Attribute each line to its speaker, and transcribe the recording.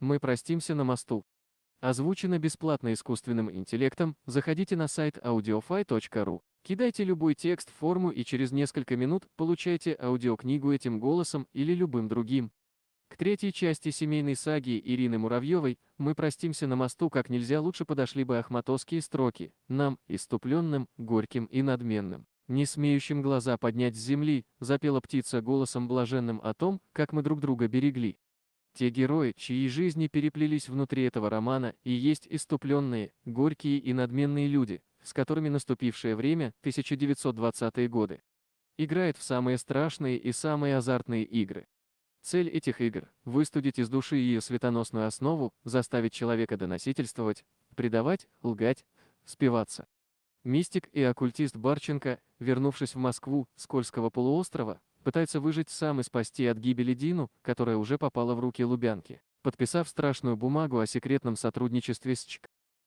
Speaker 1: Мы простимся на мосту. Озвучено бесплатно искусственным интеллектом, заходите на сайт audiofy.ru. Кидайте любой текст в форму и через несколько минут получайте аудиокнигу этим голосом или любым другим. К третьей части семейной саги Ирины Муравьевой «Мы простимся на мосту» как нельзя лучше подошли бы ахматовские строки, нам, иступленным, горьким и надменным. Не смеющим глаза поднять с земли, запела птица голосом блаженным о том, как мы друг друга берегли. Те герои, чьи жизни переплелись внутри этого романа, и есть иступленные, горькие и надменные люди, с которыми наступившее время, 1920-е годы, играет в самые страшные и самые азартные игры. Цель этих игр – выстудить из души ее светоносную основу, заставить человека доносительствовать, предавать, лгать, спиваться. Мистик и оккультист Барченко, вернувшись в Москву, Скользкого полуострова, пытается выжить сам и спасти от гибели Дину, которая уже попала в руки Лубянки. Подписав страшную бумагу о секретном сотрудничестве с ЧК,